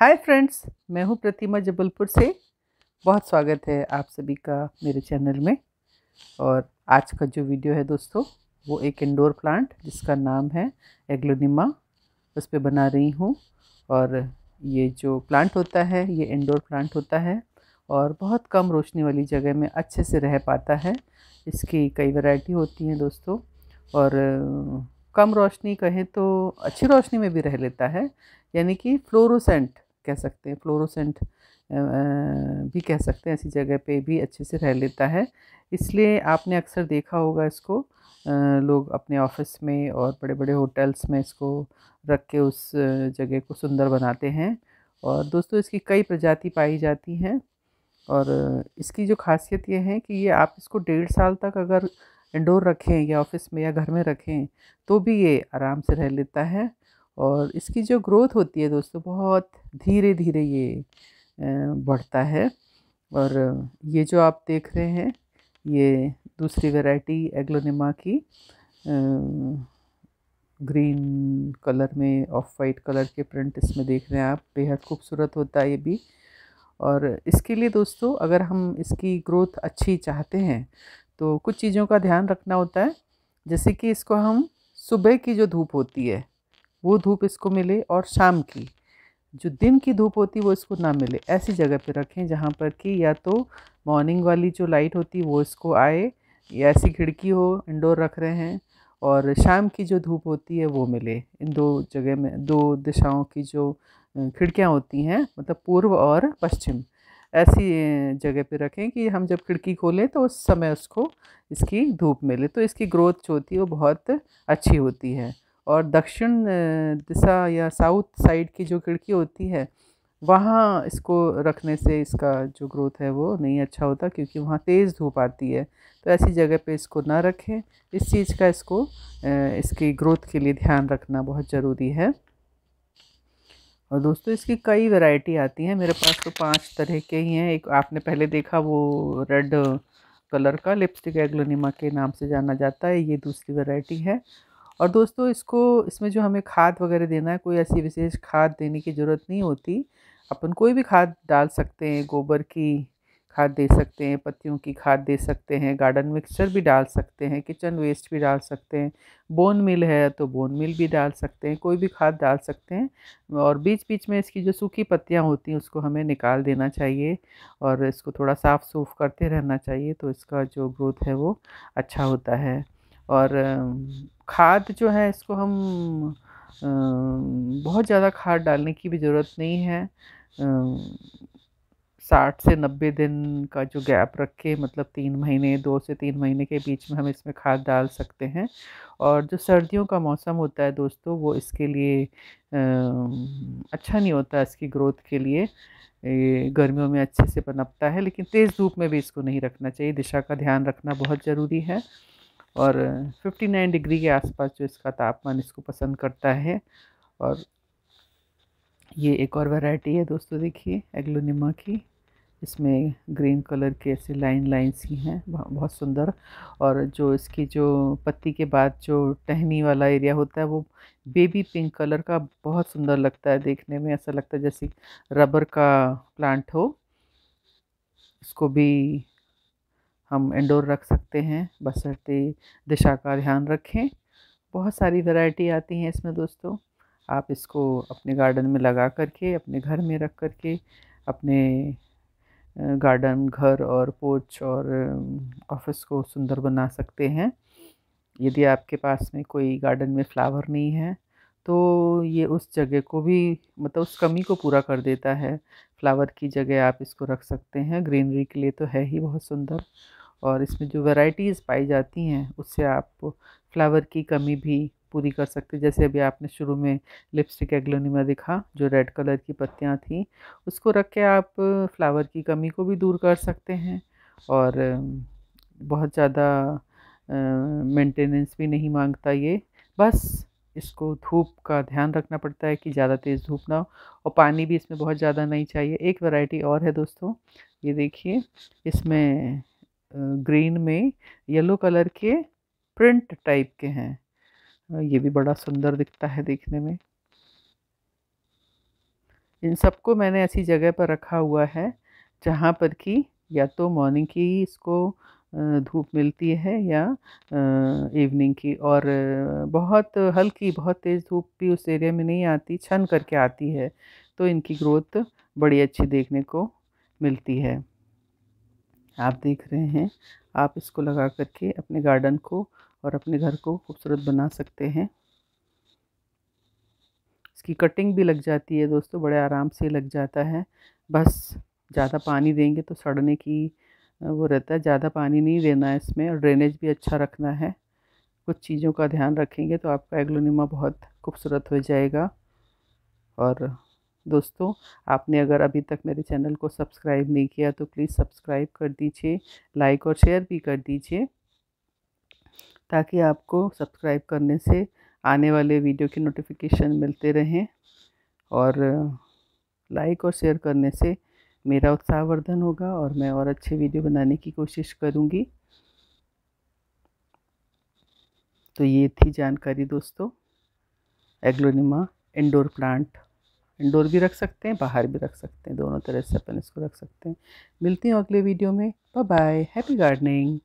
hi friends मैं हूं प्रतिमा जबलपुर से बहुत स्वागत है आप सभी का मेरे चैनल में और आज का जो वीडियो है दोस्तों वो एक इंडोर प्लांट जिसका नाम है एग्लोनिमा उस पर बना रही हूँ और ये जो प्लांट होता है ये इंडोर प्लांट होता है और बहुत कम रोशनी वाली जगह में अच्छे से रह पाता है इसकी कई वैरायटी होती हैं दोस्तों और कम रोशनी कहें तो अच्छी रोशनी में भी रह लेता है यानी कि फ्लोरोसेंट कह सकते हैं फ्लोरोसेंट भी कह सकते हैं ऐसी जगह पे भी अच्छे से रह लेता है इसलिए आपने अक्सर देखा होगा इसको लोग अपने ऑफिस में और बड़े बड़े होटल्स में इसको रख के उस जगह को सुंदर बनाते हैं और दोस्तों इसकी कई प्रजाति पाई जाती हैं और इसकी जो खासियत ये है कि ये आप इसको डेढ़ साल तक अगर इंडोर रखें या ऑफिस में या घर में रखें तो भी ये आराम से रह लेता है और इसकी जो ग्रोथ होती है दोस्तों बहुत धीरे धीरे ये बढ़ता है और ये जो आप देख रहे हैं ये दूसरी वैरायटी एग्लोनिमा की ग्रीन कलर में ऑफ वाइट कलर के प्रिंट इसमें देख रहे हैं आप बेहद खूबसूरत होता है ये भी और इसके लिए दोस्तों अगर हम इसकी ग्रोथ अच्छी चाहते हैं तो कुछ चीज़ों का ध्यान रखना होता है जैसे कि इसको हम सुबह की जो धूप होती है वो धूप इसको मिले और शाम की जो दिन की धूप होती वो इसको ना मिले ऐसी जगह पे रखें जहाँ पर कि या तो मॉर्निंग वाली जो लाइट होती वो इसको आए या ऐसी खिड़की हो इंडोर रख रहे हैं और शाम की जो धूप होती है वो मिले इन दो जगह में दो दिशाओं की जो खिड़कियाँ होती हैं मतलब पूर्व और पश्चिम ऐसी जगह पे रखें कि हम जब खिड़की खोलें तो उस समय उसको इसकी धूप मिले तो इसकी ग्रोथ जो होती है वो बहुत अच्छी होती है और दक्षिण दिशा या साउथ साइड की जो खिड़की होती है वहाँ इसको रखने से इसका जो ग्रोथ है वो नहीं अच्छा होता क्योंकि वहाँ तेज़ धूप आती है तो ऐसी जगह पे इसको ना रखें इस चीज़ का इसको इसकी ग्रोथ के लिए ध्यान रखना बहुत ज़रूरी है और दोस्तों इसकी कई वैरायटी आती हैं मेरे पास तो पांच तरह के ही हैं एक आपने पहले देखा वो रेड कलर का लिपस्टिक एग्लोनिमा के नाम से जाना जाता है ये दूसरी वैरायटी है और दोस्तों इसको इसमें जो हमें खाद वगैरह देना है कोई ऐसी विशेष खाद देने की ज़रूरत नहीं होती अपन कोई भी खाद डाल सकते हैं गोबर की खाद दे सकते हैं पत्तियों की खाद दे सकते हैं गार्डन मिक्सचर भी डाल सकते हैं किचन वेस्ट भी डाल सकते हैं बोन मिल है तो बोन मिल भी डाल सकते हैं कोई भी खाद डाल सकते हैं और बीच बीच में इसकी जो सूखी पत्तियां होती हैं उसको हमें निकाल देना चाहिए और इसको थोड़ा साफ़ सूफ करते रहना चाहिए तो इसका जो ग्रोथ है वो अच्छा होता है और खाद जो है इसको हम बहुत ज़्यादा खाद डालने की भी ज़रूरत नहीं है साठ से नब्बे दिन का जो गैप रख के मतलब तीन महीने दो से तीन महीने के बीच में हम इसमें खाद डाल सकते हैं और जो सर्दियों का मौसम होता है दोस्तों वो इसके लिए अच्छा नहीं होता इसकी ग्रोथ के लिए गर्मियों में अच्छे से पनपता है लेकिन तेज़ धूप में भी इसको नहीं रखना चाहिए दिशा का ध्यान रखना बहुत ज़रूरी है और 59 डिग्री के आसपास जो इसका तापमान इसको पसंद करता है और ये एक और वैरायटी है दोस्तों देखिए एग्लोनिमा की इसमें ग्रीन कलर के ऐसे लाइन लाइन्स ही हैं बहुत सुंदर और जो इसकी जो पत्ती के बाद जो टहनी वाला एरिया होता है वो बेबी पिंक कलर का बहुत सुंदर लगता है देखने में ऐसा लगता है जैसे रबर का प्लांट हो इसको भी हम इंडोर रख सकते हैं बशर्ते दिशा का ध्यान रखें बहुत सारी वैरायटी आती हैं इसमें दोस्तों आप इसको अपने गार्डन में लगा करके अपने घर में रख करके अपने गार्डन घर और पोच और ऑफिस को सुंदर बना सकते हैं यदि आपके पास में कोई गार्डन में फ्लावर नहीं है तो ये उस जगह को भी मतलब उस कमी को पूरा कर देता है फ्लावर की जगह आप इसको रख सकते हैं ग्रीनरी के लिए तो है ही बहुत सुंदर और इसमें जो वैरायटीज़ पाई जाती हैं उससे आप फ्लावर की कमी भी पूरी कर सकते जैसे अभी आपने शुरू में लिपस्टिक एग्लोनीमा दिखा जो रेड कलर की पत्तियाँ थी उसको रख के आप फ्लावर की कमी को भी दूर कर सकते हैं और बहुत ज़्यादा मेंटेनेंस भी नहीं मांगता ये बस इसको धूप का ध्यान रखना पड़ता है कि ज़्यादा तेज़ धूप ना हो और पानी भी इसमें बहुत ज़्यादा नहीं चाहिए एक वैरायटी और है दोस्तों ये देखिए इसमें ग्रीन में येलो कलर के प्रिंट टाइप के हैं ये भी बड़ा सुंदर दिखता है देखने में इन सबको मैंने ऐसी जगह पर रखा हुआ है जहाँ पर कि या तो मॉर्निंग की इसको धूप मिलती है या इवनिंग की और बहुत हल्की बहुत तेज़ धूप भी उस एरिया में नहीं आती छन करके आती है तो इनकी ग्रोथ बड़ी अच्छी देखने को मिलती है आप देख रहे हैं आप इसको लगा करके अपने गार्डन को और अपने घर को खूबसूरत बना सकते हैं इसकी कटिंग भी लग जाती है दोस्तों बड़े आराम से लग जाता है बस ज़्यादा पानी देंगे तो सड़ने की वो रहता है ज़्यादा पानी नहीं देना है इसमें और ड्रेनेज भी अच्छा रखना है कुछ चीज़ों का ध्यान रखेंगे तो आपका एग्लोनिमा बहुत खूबसूरत हो जाएगा और दोस्तों आपने अगर अभी तक मेरे चैनल को सब्सक्राइब नहीं किया तो प्लीज़ सब्सक्राइब कर दीजिए लाइक और शेयर भी कर दीजिए ताकि आपको सब्सक्राइब करने से आने वाले वीडियो की नोटिफिकेशन मिलते रहें और लाइक और शेयर करने से मेरा उत्साहवर्धन होगा और मैं और अच्छे वीडियो बनाने की कोशिश करूँगी तो ये थी जानकारी दोस्तों एग्लोनिमा इंडोर प्लांट इंडोर भी रख सकते हैं बाहर भी रख सकते हैं दोनों तरह से अपन इसको रख सकते हैं मिलती हूँ अगले वीडियो में बाय बाय हैप्पी गार्डनिंग